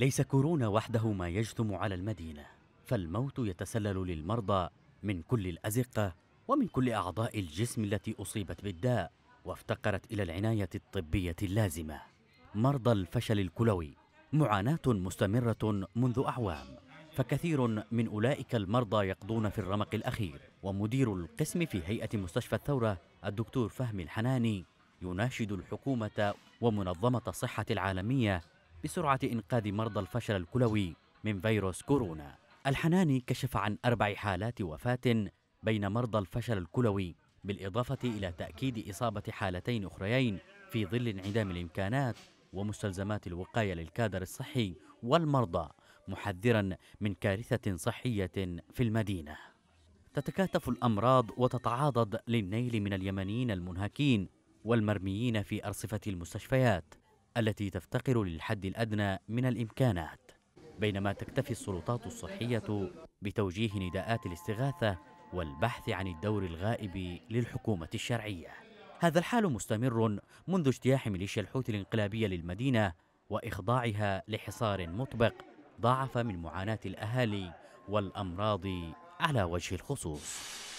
ليس كورونا وحده ما يجثم على المدينة فالموت يتسلل للمرضى من كل الأزقة ومن كل أعضاء الجسم التي أصيبت بالداء وافتقرت إلى العناية الطبية اللازمة مرضى الفشل الكلوي معاناة مستمرة منذ أعوام فكثير من أولئك المرضى يقضون في الرمق الأخير ومدير القسم في هيئة مستشفى الثورة الدكتور فهمي الحناني يناشد الحكومة ومنظمة الصحة العالمية بسرعة إنقاذ مرضى الفشل الكلوي من فيروس كورونا الحناني كشف عن أربع حالات وفاة بين مرضى الفشل الكلوي بالإضافة إلى تأكيد إصابة حالتين أخريين في ظل انعدام الإمكانات ومستلزمات الوقاية للكادر الصحي والمرضى محذرا من كارثة صحية في المدينة تتكاتف الأمراض وتتعاضد للنيل من اليمنيين المنهكين والمرميين في أرصفة المستشفيات التي تفتقر للحد الأدنى من الإمكانات بينما تكتفي السلطات الصحية بتوجيه نداءات الاستغاثة والبحث عن الدور الغائب للحكومة الشرعية هذا الحال مستمر منذ اجتياح ميليشيا الحوثي الانقلابية للمدينة وإخضاعها لحصار مطبق ضاعف من معاناة الأهالي والأمراض على وجه الخصوص